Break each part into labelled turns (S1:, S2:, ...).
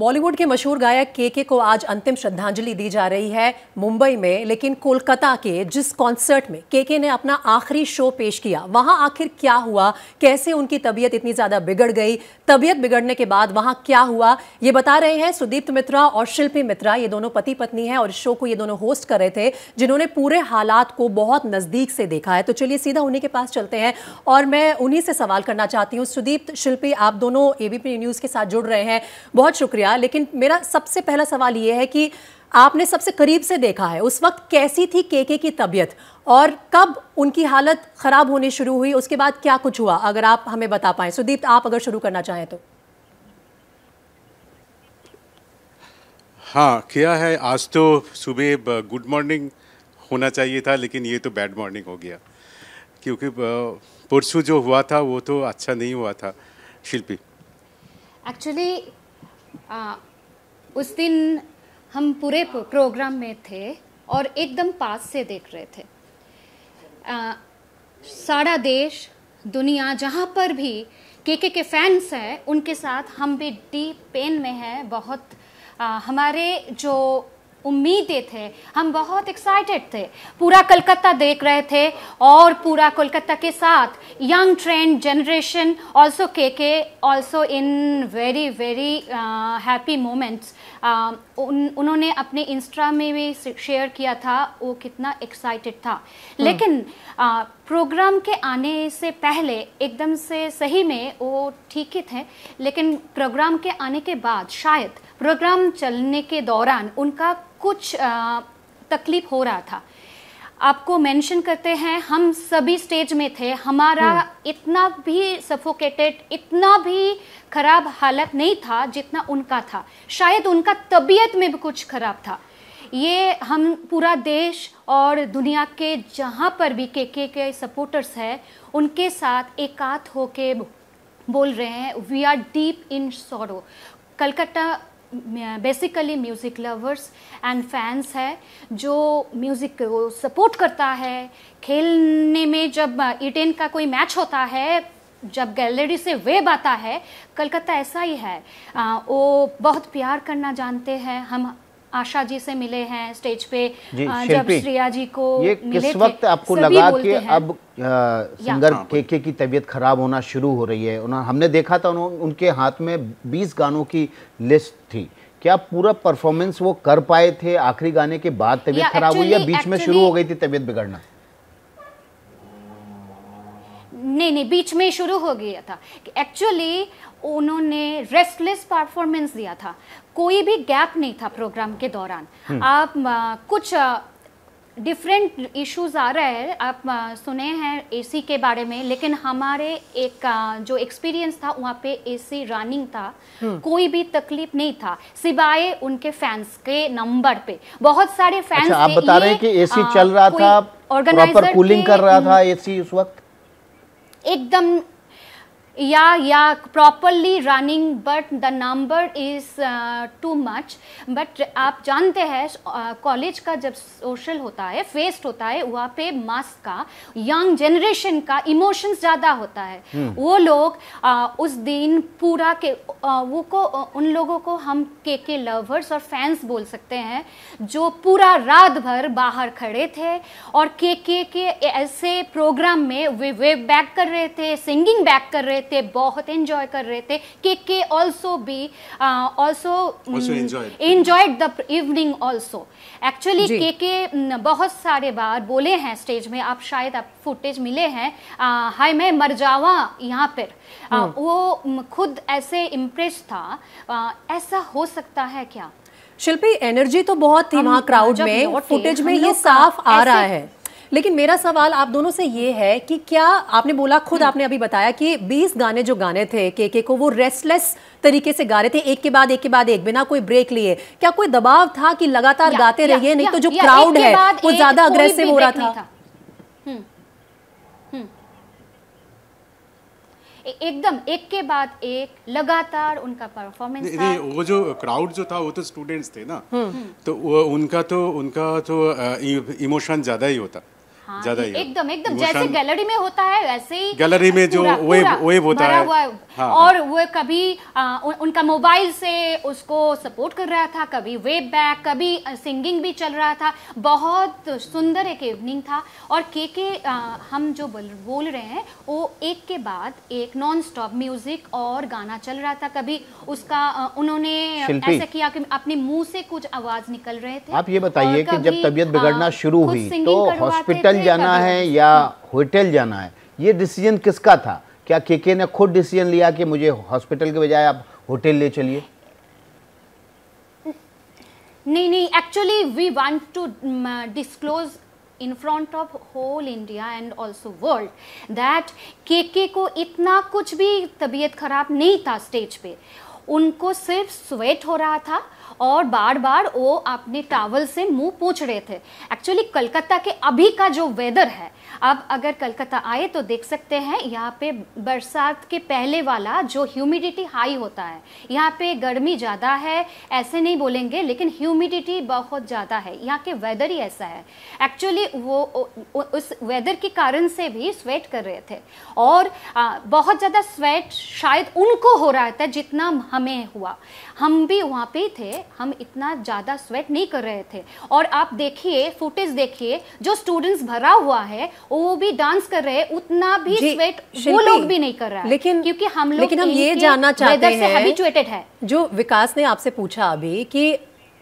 S1: बॉलीवुड के मशहूर गायक के के को आज अंतिम श्रद्धांजलि दी जा रही है मुंबई में लेकिन कोलकाता के जिस कॉन्सर्ट में के के ने अपना आखिरी शो पेश किया वहां आखिर क्या हुआ कैसे उनकी तबीयत इतनी ज़्यादा बिगड़ गई तबीयत बिगड़ने के बाद वहां क्या हुआ ये बता रहे हैं सुदीप्त मित्रा और शिल्पी मित्रा ये दोनों पति पत्नी है और इस शो को ये दोनों होस्ट कर रहे थे जिन्होंने पूरे हालात को बहुत नज़दीक से देखा है तो चलिए सीधा उन्हीं के पास चलते हैं और मैं उन्हीं से सवाल करना चाहती हूँ सुदीप्त शिल्पी आप दोनों एबीपी न्यूज़ के साथ जुड़ रहे हैं बहुत शुक्रिया शुक्रिया लेकिन मेरा सबसे पहला सवाल ये है कि आपने सबसे करीब से देखा है उस वक्त कैसी थी के के की तबीयत और कब उनकी हालत ख़राब होनी शुरू हुई उसके बाद क्या कुछ हुआ अगर आप हमें बता पाए सुदीप आप अगर शुरू करना चाहें तो
S2: हाँ क्या है आज तो सुबह गुड मॉर्निंग होना चाहिए था लेकिन ये तो बैड मॉर्निंग हो गया क्योंकि परसों जो हुआ था वो तो अच्छा नहीं हुआ था शिल्पी
S3: एक्चुअली आ, उस दिन हम पूरे प्रोग्राम में थे और एकदम पास से देख रहे थे आ, सारा देश दुनिया जहाँ पर भी के के के फैंस हैं उनके साथ हम भी डीप पेन में हैं बहुत आ, हमारे जो उम्मीदें थे हम बहुत एक्साइटेड थे पूरा कलकत्ता देख रहे थे और पूरा कोलकाता के साथ young trend generation also K K also in very very happy moments उन्होंने अपने इंस्टा में भी शेयर किया था वो कितना एक्साइटेड था हम्म। लेकिन प्रोग्राम uh, के आने से पहले एकदम से सही में वो ठीक ही थे लेकिन प्रोग्राम के आने के बाद शायद प्रोग्राम चलने के दौरान उनका कुछ तकलीफ हो रहा था आपको मेंशन करते हैं हम सभी स्टेज में थे हमारा हम्म। इतना भी सफोकेटेड इतना भी खराब हालत नहीं था जितना उनका था शायद उनका तबीयत में भी कुछ खराब था ये हम पूरा देश और दुनिया के जहाँ पर भी के के के सपोर्टर्स हैं उनके साथ एकात होके बोल रहे हैं we are deep in sorrow Calcutta basically music lovers and fans है जो म्यूज़िक को सपोर्ट करता है खेलने में जब इटेन uh, का कोई मैच होता है जब गैलरी से वेब आता है कलकत्ता ऐसा ही है आ, uh, वो बहुत प्यार करना जानते हैं हम आशा जी से मिले हैं स्टेज पे जब श्रेया जी को ये मिले किस वक्त आपको लगा कि अब
S4: सिंगर हाँ, केके की तबीयत खराब होना शुरू हो रही है उन्होंने हमने देखा था उनके हाथ में 20 गानों की लिस्ट थी क्या पूरा परफॉर्मेंस वो कर पाए थे आखिरी गाने के बाद तबीयत खराब हुई या बीच में शुरू हो गई थी तबीयत बिगड़ना
S3: नहीं नहीं बीच में शुरू हो गया था एक्चुअली उन्होंने रेस्टलेस परफॉर्मेंस दिया था कोई भी गैप नहीं था प्रोग्राम के दौरान हम्म। आप आ, कुछ डिफरेंट इश्यूज आ रहे हैं आप आ, सुने हैं एसी के बारे में लेकिन हमारे एक आ, जो एक्सपीरियंस था वहाँ पे एसी रनिंग था हम्म। कोई भी तकलीफ नहीं था सिवाय उनके फैंस के नंबर पे बहुत सारे फैंस अच्छा, आप बता रहे हैं कि एसी चल रहा था ऑर्गेनाइजर कूलिंग कर रहा हम्म। था
S4: एसी उस वक्त
S3: एकदम या या properly running but the number is too much but आप जानते हैं कॉलेज का जब सोशल होता है फेस्ट होता है वहाँ पे मास का यंग जनरेशन का इमोशंस ज़्यादा होता है हम्म। वो लोग आ, उस दिन पूरा के आ, वो को उन लोगों को हम के के लवर्स और फैंस बोल सकते हैं जो पूरा रात भर बाहर खड़े थे और के के के ऐसे प्रोग्राम में वे वेव बैक कर रहे थे सिंगिंग बैक कर रहे रहे थे बहुत इंजॉय कर रहे थे K K also be also enjoyed the evening also actually K K बहुत सारे बार बोले हैं स्टेज में आप शायद आप फुटेज मिले हैं uh, हाय मैं मर जावा यहाँ पर uh, हाँ। वो mm, खुद ऐसे इम्प्रेस था आ, uh, ऐसा हो सकता है क्या
S1: शिल्पी एनर्जी तो बहुत थी वहाँ क्राउड में फुटेज में ये साफ आ रहा है लेकिन मेरा सवाल आप दोनों से ये है कि क्या आपने बोला खुद हम्म। आपने अभी बताया कि 20 गाने जो गाने थे के के को वो रेस्टलेस तरीके से गा रहे थे एक के बाद एक के बाद एक बिना कोई ब्रेक लिए क्या कोई दबाव था कि लगातार गाते रहिए नहीं तो जो क्राउड है वो ज्यादा अग्रेसिव हो रहा था
S3: हम्म, हम्म। एकदम एक के बाद एक लगातार उनका परफॉर्मेंस था
S2: वो जो क्राउड जो था वो तो स्टूडेंट्स थे ना तो उनका तो उनका तो इमोशन ज़्यादा ही होता
S3: हाँ, ज्यादा ही एकदम एकदम जैसे गैलरी में होता है वैसे ही गैलरी में जो वेब वेब होता है हाँ, हाँ। और वो कभी उनका मोबाइल से उसको सपोर्ट कर रहा था कभी वेब बैक कभी सिंगिंग भी चल रहा था बहुत सुंदर एक इवनिंग था और के के हम जो बोल, रहे हैं वो एक के बाद एक नॉन स्टॉप म्यूजिक और गाना चल रहा था कभी उसका उन्होंने ऐसा किया कि अपने मुंह से कुछ आवाज निकल रहे
S4: थे आप ये बताइए कि जब तबियत बिगड़ना शुरू हुई तो हॉस्पिटल जाना है या होटल जाना है ये डिसीजन किसका था क्या केके ने खुद डिसीजन लिया कि मुझे हॉस्पिटल के बजाय आप होटल ले चलिए
S3: नहीं नहीं actually we want to disclose in front of whole India and also world that K K को इतना कुछ भी तबीयत खराब नहीं था स्टेज पे उनको सिर्फ स्वेट हो रहा था और बार बार वो अपने टावल से मुंह पूछ रहे थे एक्चुअली कलकत्ता के अभी का जो वेदर है अब अगर कलकत्ता आए तो देख सकते हैं यहाँ पे बरसात के पहले वाला जो ह्यूमिडिटी हाई होता है यहाँ पे गर्मी ज़्यादा है ऐसे नहीं बोलेंगे लेकिन ह्यूमिडिटी बहुत ज़्यादा है यहाँ के वेदर ही ऐसा है एक्चुअली वो उस वेदर के कारण से भी स्वेट कर रहे थे और बहुत ज़्यादा स्वेट शायद उनको हो रहा था जितना हमें हुआ हम भी वहाँ पे थे हम इतना ज़्यादा स्वेट नहीं कर रहे थे और आप देखिए फुटेज देखिए जो स्टूडेंट्स भरा हुआ है वो भी डांस कर रहे हैं उतना भी स्वेट वो लोग भी नहीं कर रहा है लेकिन क्योंकि हम लोग लेकिन हम ये जानना चाहते हैं
S1: जो विकास ने आपसे पूछा अभी की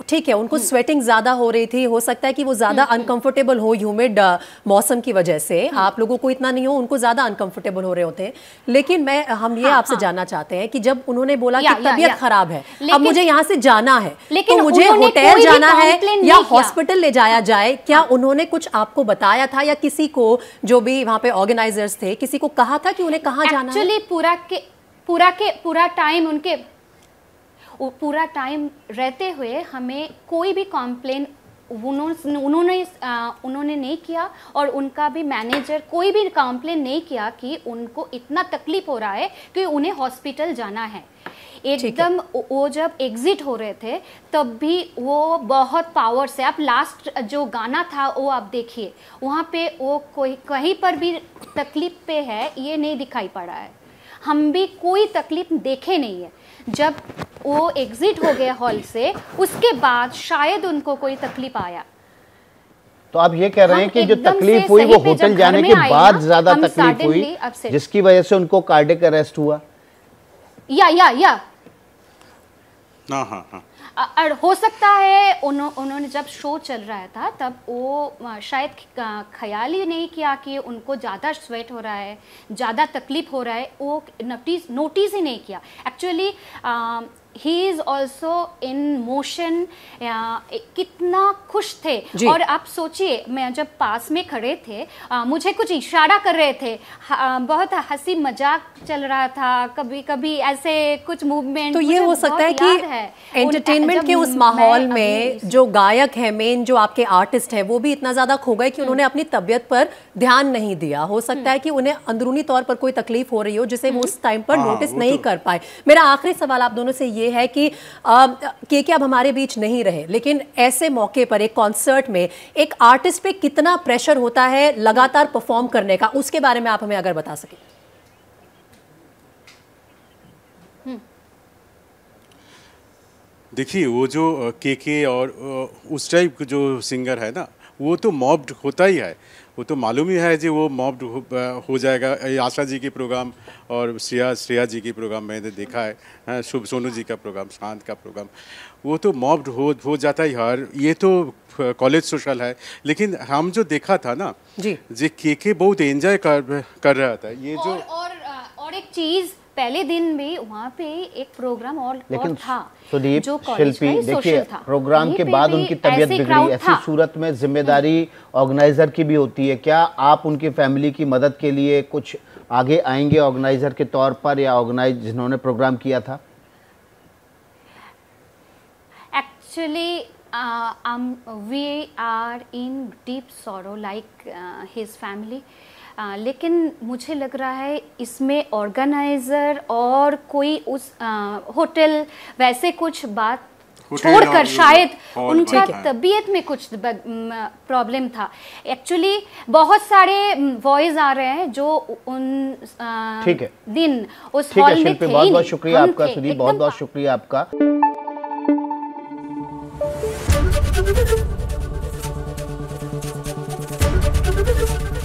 S1: ठीक है उनको स्वेटिंग हम्म। ज़्यादा हो रही थी हो सकता है कि वो ज़्यादा अनकंफर्टेबल हम्म, हम्म। हो ह्यूमिड मौसम की वजह से आप लोगों को इतना नहीं हो उनको ज़्यादा अनकंफर्टेबल हो रहे होते हैं लेकिन मैं हम ये हाँ, आपसे हाँ। जानना चाहते हैं कि जब उन्होंने बोला कि तबीयत खराब है अब मुझे यहाँ से जाना है तो लेकिन तो मुझे होटल जाना है या हॉस्पिटल ले जाया हाँ। जाए क्या उन्होंने कुछ आपको बताया था या किसी को जो भी वहाँ पे ऑर्गेनाइजर्स थे किसी को कहा था कि उन्हें कहाँ जाना
S3: पूरा के पूरा के पूरा टाइम उनके पूरा टाइम रहते हुए हमें कोई भी कॉम्प्लेन उन्होंने उन्होंने उन्होंने नहीं किया और उनका भी मैनेजर कोई भी कॉम्प्लेन नहीं किया कि उनको इतना तकलीफ हो रहा है कि उन्हें हॉस्पिटल जाना है एकदम वो जब एग्जिट हो रहे थे तब भी वो बहुत पावर से आप लास्ट जो गाना था वो आप देखिए वहाँ पे वो कोई कहीं पर भी तकलीफ पे है ये नहीं दिखाई पड़ा है हम भी कोई तकलीफ देखे नहीं है जब वो एग्जिट हो गया हॉल से उसके बाद शायद उनको कोई तकलीफ आया
S4: तो आप ये कह रहे हैं कि जो तकलीफ हुई वो होटल जाने के बाद ज्यादा तकलीफ हुई जिसकी वजह से उनको कार्डिक अरेस्ट हुआ
S3: या या या हाँ हाँ और हाँ। हो सकता है उन्हों, उन्होंने जब शो चल रहा था तब वो शायद ख्याल ही नहीं किया कि उनको ज़्यादा स्वेट हो रहा है ज़्यादा तकलीफ हो रहा है वो नोटिस नोटिस ही नहीं किया actually he is also in motion कितना खुश थे और आप सोचिए मैं जब पास में खड़े थे आ, मुझे कुछ इशारा कर रहे थे आ, बहुत हंसी मजाक चल रहा था कभी कभी ऐसे कुछ मूवमेंट तो ये हो सकता है कि एंटरटेनमेंट के उस माहौल में
S1: जो गायक है मेन जो आपके आर्टिस्ट है वो भी इतना ज्यादा खो गए कि हम्म। उन्होंने अपनी तबियत पर ध्यान नहीं दिया हो सकता हम्म। है कि उन्हें अंदरूनी तौर पर कोई तकलीफ हो रही हो जिसे वो हम्म। उस टाइम पर नोटिस हाँ, नहीं तो कर पाए मेरा आखिरी सवाल आप दोनों से ये ये है कि के के अब हमारे बीच नहीं रहे लेकिन ऐसे मौके पर एक कॉन्सर्ट में एक आर्टिस्ट पे कितना प्रेशर होता है लगातार परफॉर्म करने का उसके बारे में आप हमें अगर बता सकें
S3: हम्म।
S2: देखिए वो जो के के और उस टाइप जो सिंगर है ना वो तो मॉब्ड होता ही है वो तो मालूम ही है जी वो मॉब हो, जाएगा आशा जी की प्रोग्राम और श्रेया श्रेया जी की प्रोग्राम मैंने देखा है शुभ सोनू जी का प्रोग्राम शांत का प्रोग्राम वो तो मॉब हो हो जाता है हर ये तो कॉलेज सोशल है लेकिन हम जो देखा था ना जी जी के के बहुत एंजॉय कर कर रहा था ये और, जो और
S3: और एक चीज़ पहले दिन भी वहाँ पे एक प्रोग्राम और, लेकिन और था
S2: सुदीप
S4: जो शिल्पी देखिए प्रोग्राम के बाद उनकी तबीयत बिगड़ी ऐसी सूरत में जिम्मेदारी ऑर्गेनाइजर की भी होती है क्या आप उनकी फैमिली की मदद के लिए कुछ आगे आएंगे ऑर्गेनाइजर के तौर पर या ऑर्गेनाइज जिन्होंने प्रोग्राम किया था
S3: actually uh, um, we are in deep sorrow like uh, his family. Uh, लेकिन मुझे लग रहा है इसमें ऑर्गेनाइज़र और कोई उस होटल uh, वैसे कुछ बात छोड़कर शायद उनका तबीयत में कुछ प्रॉब्लम था एक्चुअली बहुत सारे वॉइस आ रहे हैं जो उन आ, uh, दिन उस हॉल में थे बहुत बहुत शुक्रिया आपका सुधीर
S4: बहुत बहुत शुक्रिया आपका